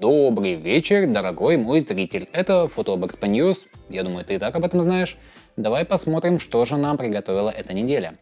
Добрый вечер, дорогой мой зритель. Это Фотобокс News. Я думаю, ты и так об этом знаешь. Давай посмотрим, что же нам приготовила эта неделя.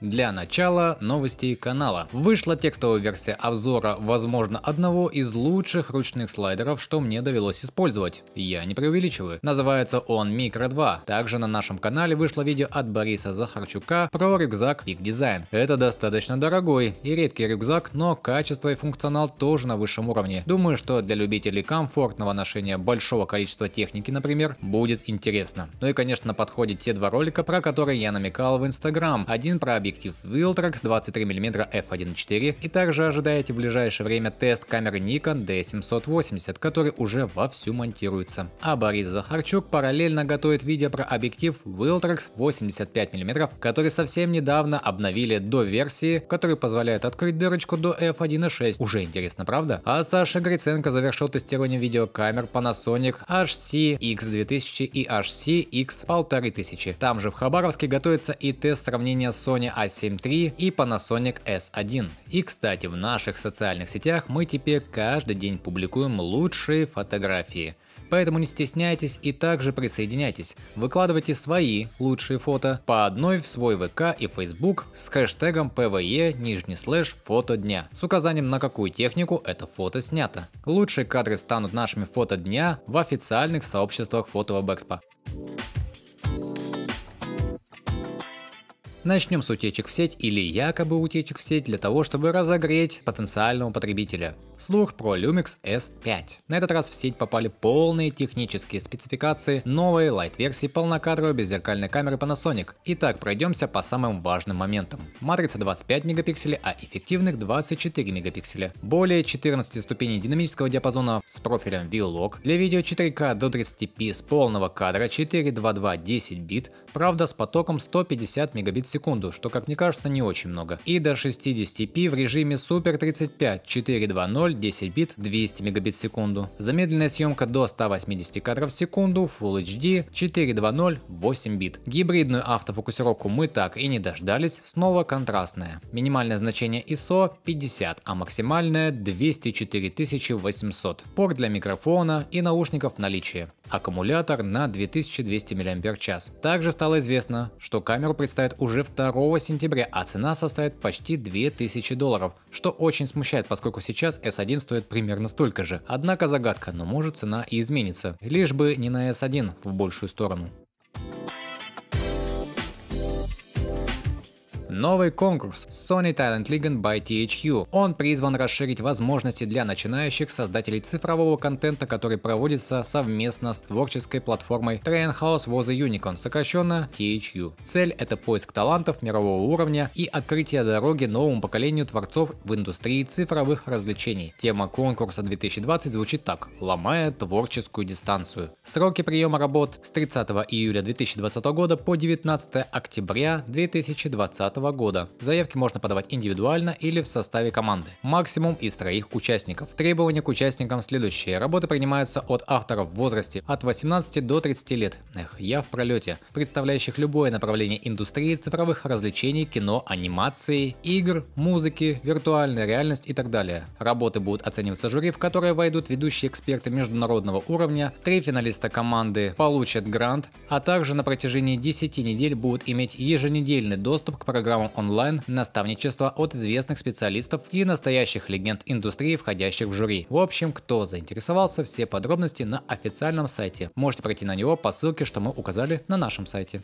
Для начала новостей канала. Вышла текстовая версия обзора, возможно, одного из лучших ручных слайдеров, что мне довелось использовать. Я не преувеличиваю. Называется он Micro 2. Также на нашем канале вышло видео от Бориса Захарчука про рюкзак Peak Design. Это достаточно дорогой и редкий рюкзак, но качество и функционал тоже на высшем уровне. Думаю, что для любителей комфортного ношения большого количества техники, например, будет интересно. Ну и конечно на те два ролика, про которые я намекал в Инстаграм. Один про объект объектив Viltrax 23 мм f1.4 и также ожидаете в ближайшее время тест камеры Nikon D780, который уже вовсю монтируется. А Борис Захарчук параллельно готовит видео про объектив Viltrax 85 мм, который совсем недавно обновили до версии, который позволяет открыть дырочку до f1.6. Уже интересно, правда? А Саша Гриценко завершил тестирование видеокамер Panasonic HC X2000 и HC X1500. Там же в Хабаровске готовится и тест сравнения Sony A7 а III и Panasonic S1. И, кстати, в наших социальных сетях мы теперь каждый день публикуем лучшие фотографии. Поэтому не стесняйтесь и также присоединяйтесь. Выкладывайте свои лучшие фото по одной в свой ВК и Facebook с хэштегом PVE нижний слэш фото дня с указанием на какую технику это фото снято. Лучшие кадры станут нашими фото дня в официальных сообществах фото Вебэкспо. Начнем с утечек в сеть или якобы утечек в сеть для того, чтобы разогреть потенциального потребителя. Слух про Lumix S5. На этот раз в сеть попали полные технические спецификации новой лайт-версии полнокадровой беззеркальной камеры Panasonic. Итак, пройдемся по самым важным моментам. Матрица 25 мегапикселей, а эффективных 24 мегапикселя. Более 14 ступеней динамического диапазона с профилем V-log Для видео 4К до 30p с полного кадра 422 10 бит, правда с потоком 150 мегабит секунду, что как мне кажется не очень много, и до 60p в режиме Super 35 420 10 бит 200 мегабит в секунду. Замедленная съемка до 180 кадров в секунду, Full HD 420 8 бит. Гибридную автофокусировку мы так и не дождались, снова контрастная. Минимальное значение ISO 50, а максимальное 204 800. Порт для микрофона и наушников в наличии. Аккумулятор на 2200 мАч. Также стало известно, что камеру представят уже уже 2 сентября, а цена составит почти 2000 долларов, что очень смущает, поскольку сейчас S1 стоит примерно столько же. Однако загадка, но может цена и изменится. Лишь бы не на S1 в большую сторону. Новый конкурс Sony Talent League by THQ. Он призван расширить возможности для начинающих создателей цифрового контента, который проводится совместно с творческой платформой Train House was a Unicorn, сокращенно THQ. Цель – это поиск талантов мирового уровня и открытие дороги новому поколению творцов в индустрии цифровых развлечений. Тема конкурса 2020 звучит так – ломая творческую дистанцию. Сроки приема работ с 30 июля 2020 года по 19 октября 2020 года 2022 года. Заявки можно подавать индивидуально или в составе команды. Максимум из троих участников. Требования к участникам следующие. Работы принимаются от авторов в возрасте от 18 до 30 лет. Эх, я в пролете. Представляющих любое направление индустрии цифровых развлечений, кино, анимации, игр, музыки, виртуальная реальность и так далее. Работы будут оцениваться жюри, в которое войдут ведущие эксперты международного уровня, три финалиста команды получат грант, а также на протяжении 10 недель будут иметь еженедельный доступ к программам правом онлайн, наставничество от известных специалистов и настоящих легенд индустрии, входящих в жюри. В общем, кто заинтересовался, все подробности на официальном сайте. Можете пройти на него по ссылке, что мы указали на нашем сайте.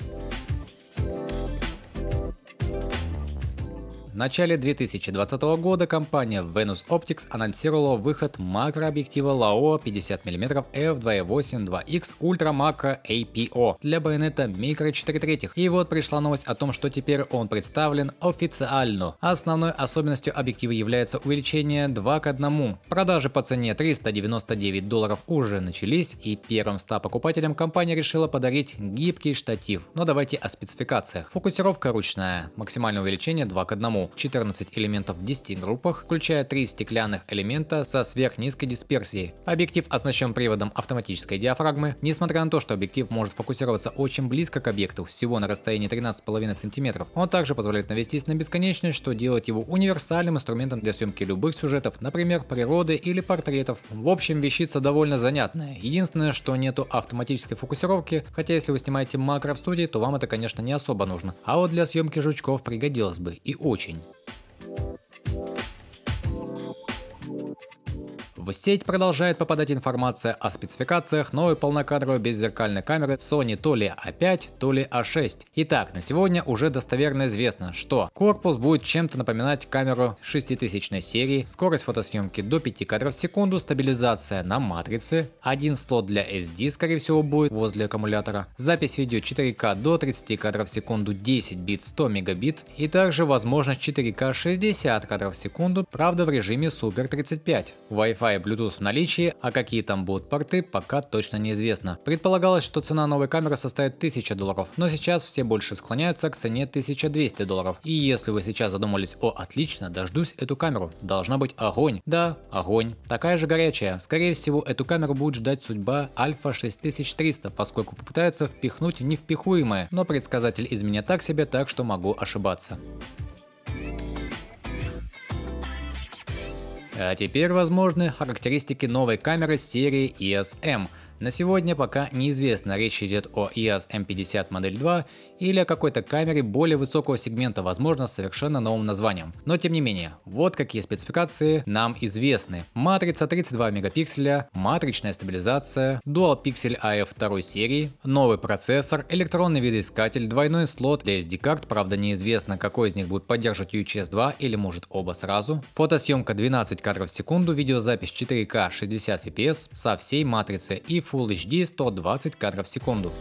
В начале 2020 года компания Venus Optics анонсировала выход макрообъектива LAO 50 мм f2.8 2x Ultra Macro APO для байонета Micro 4 третьих. И вот пришла новость о том, что теперь он представлен официально. Основной особенностью объектива является увеличение 2 к 1. Продажи по цене 399 долларов уже начались, и первым 100 покупателям компания решила подарить гибкий штатив. Но давайте о спецификациях. Фокусировка ручная, максимальное увеличение 2 к 1. 14 элементов в 10 группах, включая 3 стеклянных элемента со сверхнизкой дисперсией. Объектив оснащен приводом автоматической диафрагмы. Несмотря на то, что объектив может фокусироваться очень близко к объекту, всего на расстоянии 13,5 см, он также позволяет навестись на бесконечность, что делает его универсальным инструментом для съемки любых сюжетов, например, природы или портретов. В общем, вещица довольно занятная. Единственное, что нету автоматической фокусировки, хотя если вы снимаете макро в студии, то вам это, конечно, не особо нужно. А вот для съемки жучков пригодилось бы и очень. В сеть продолжает попадать информация о спецификациях новой полнокадровой беззеркальной камеры Sony то ли A5, а то ли A6. А Итак, на сегодня уже достоверно известно, что корпус будет чем-то напоминать камеру 6000 серии, скорость фотосъемки до 5 кадров в секунду, стабилизация на матрице, один слот для SD скорее всего будет возле аккумулятора, запись видео 4К до 30 кадров в секунду, 10 бит, 100 мегабит и также возможность 4К 60 кадров в секунду, правда в режиме Super 35. Wi-Fi Wi-Fi и Bluetooth в наличии, а какие там будут порты, пока точно неизвестно. Предполагалось, что цена новой камеры составит 1000 долларов, но сейчас все больше склоняются к цене 1200 долларов. И если вы сейчас задумались, о отлично, дождусь эту камеру, должна быть огонь. Да, огонь. Такая же горячая. Скорее всего, эту камеру будет ждать судьба Alpha 6300, поскольку попытается впихнуть невпихуемое, но предсказатель из меня так себе, так что могу ошибаться. А теперь возможны характеристики новой камеры серии ESM – на сегодня пока неизвестно, речь идет о EOS M50 модель 2 или о какой-то камере более высокого сегмента, возможно, с совершенно новым названием. Но тем не менее, вот какие спецификации нам известны. Матрица 32 мегапикселя, матричная стабилизация, Dual Pixel AF второй серии, новый процессор, электронный видоискатель, двойной слот для SD-карт, правда неизвестно, какой из них будет поддерживать UHS 2 или может оба сразу, фотосъемка 12 кадров в секунду, видеозапись 4К 60 FPS со всей матрицы и Full HD 120 кадров в секунду.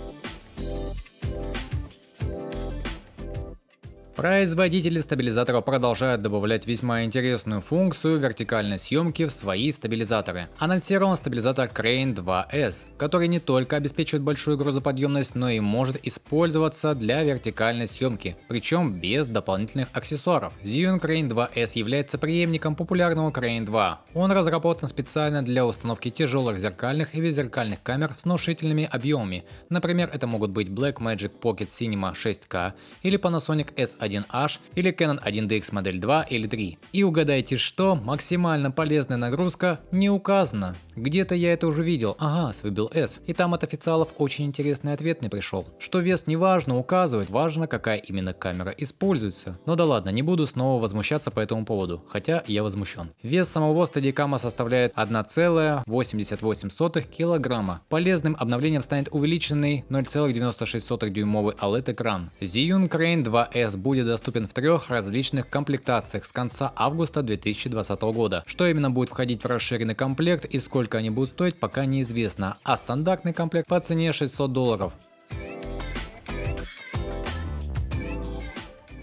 Производители стабилизаторов продолжают добавлять весьма интересную функцию вертикальной съемки в свои стабилизаторы. Анонсирован стабилизатор Crane 2S, который не только обеспечивает большую грузоподъемность, но и может использоваться для вертикальной съемки, причем без дополнительных аксессуаров. Xeon Crane 2S является преемником популярного Crane 2. Он разработан специально для установки тяжелых зеркальных и беззеркальных камер с внушительными объемами. Например, это могут быть Blackmagic Pocket Cinema 6K или Panasonic S1 1H или Canon 1DX модель 2 или 3. И угадайте что, максимально полезная нагрузка не указана. Где-то я это уже видел, ага, выбил S, И там от официалов очень интересный ответ не пришел. Что вес не важно указывать, важно какая именно камера используется. Но ну да ладно, не буду снова возмущаться по этому поводу, хотя я возмущен. Вес самого стадикама составляет 1,88 килограмма. Полезным обновлением станет увеличенный 0,96 дюймовый OLED-экран. Zhiyun Crane 2S будет доступен в трех различных комплектациях с конца августа 2020 года. Что именно будет входить в расширенный комплект и сколько Сколько они будут стоить, пока неизвестно, а стандартный комплект по цене 600 долларов.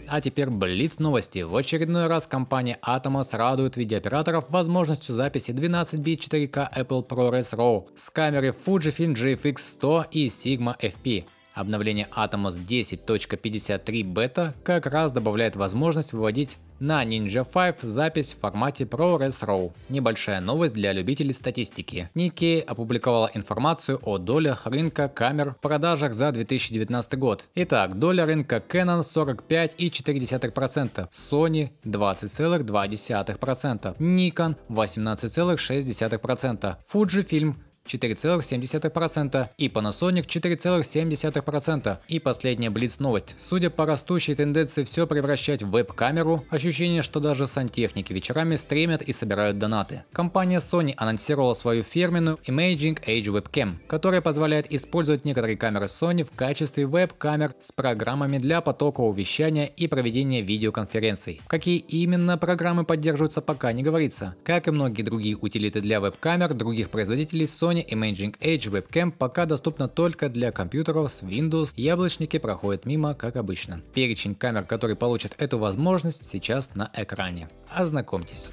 А теперь Блиц новости. В очередной раз компания Atomos радует видеооператоров возможностью записи 12-бит 4 k Apple ProRes RAW с камеры Fujifilm GFX 100 и Sigma FP. Обновление Atomos 10.53 бета как раз добавляет возможность выводить на Ninja 5 запись в формате ProRes RAW. Небольшая новость для любителей статистики. Nikkei опубликовала информацию о долях рынка камер в продажах за 2019 год. Итак, доля рынка Canon 45,4%, Sony 20,2%, Nikon 18,6%, Fujifilm 4,7% и Panasonic 4,7%. И последняя Blitz новость. Судя по растущей тенденции все превращать в веб-камеру, ощущение, что даже сантехники вечерами стримят и собирают донаты. Компания Sony анонсировала свою фирменную Imaging Age Webcam, которая позволяет использовать некоторые камеры Sony в качестве веб-камер с программами для потокового вещания и проведения видеоконференций. Какие именно программы поддерживаются пока не говорится. Как и многие другие утилиты для веб-камер других производителей, Sony Sony Imaging Edge Webcam пока доступна только для компьютеров с Windows, яблочники проходят мимо, как обычно. Перечень камер, которые получат эту возможность, сейчас на экране. Ознакомьтесь.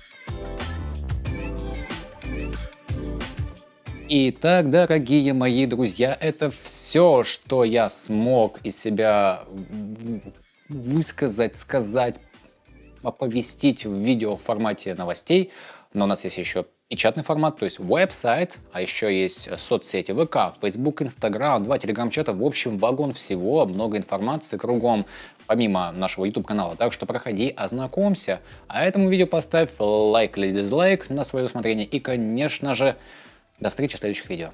Итак, дорогие мои друзья, это все, что я смог из себя высказать, сказать, оповестить в видео формате новостей. Но у нас есть еще и чатный формат, то есть веб-сайт, а еще есть э, соцсети ВК, Facebook, Instagram, два телеграм-чата, в общем, вагон всего, много информации кругом, помимо нашего YouTube-канала. Так что проходи, ознакомься. А этому видео поставь лайк или дизлайк на свое усмотрение. И, конечно же, до встречи в следующих видео.